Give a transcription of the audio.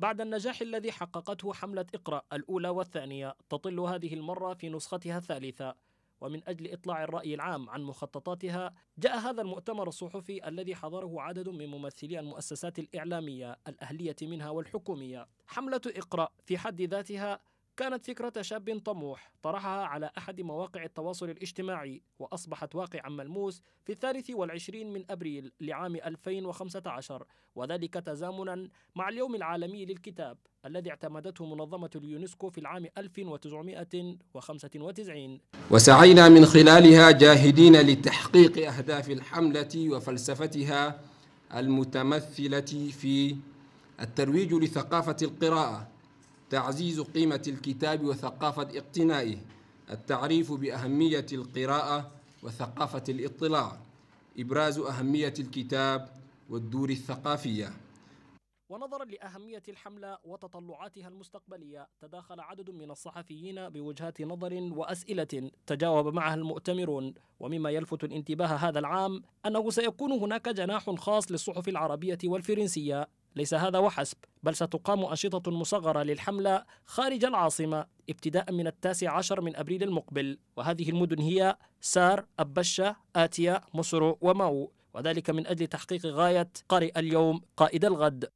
بعد النجاح الذي حققته حملة اقرأ الأولى والثانية تطل هذه المرة في نسختها الثالثة ومن أجل إطلاع الرأي العام عن مخططاتها جاء هذا المؤتمر الصحفي الذي حضره عدد من ممثلي المؤسسات الإعلامية الأهلية منها والحكومية حملة اقرأ في حد ذاتها كانت فكرة شاب طموح طرحها على أحد مواقع التواصل الاجتماعي وأصبحت واقعا ملموس في الثالث والعشرين من أبريل لعام 2015 وذلك تزامنا مع اليوم العالمي للكتاب الذي اعتمدته منظمة اليونسكو في العام 1995 وسعينا من خلالها جاهدين لتحقيق أهداف الحملة وفلسفتها المتمثلة في الترويج لثقافة القراءة تعزيز قيمة الكتاب وثقافة اقتنائه التعريف بأهمية القراءة وثقافة الاطلاع إبراز أهمية الكتاب والدور الثقافية ونظرا لأهمية الحملة وتطلعاتها المستقبلية تداخل عدد من الصحفيين بوجهات نظر وأسئلة تجاوب معها المؤتمرون ومما يلفت الانتباه هذا العام أنه سيكون هناك جناح خاص للصحف العربية والفرنسية ليس هذا وحسب بل ستقام أنشطة مصغرة للحملة خارج العاصمة ابتداء من التاسع عشر من أبريل المقبل وهذه المدن هي سار أبشة آتيا مصر وماو وذلك من أجل تحقيق غاية قارئ اليوم قائد الغد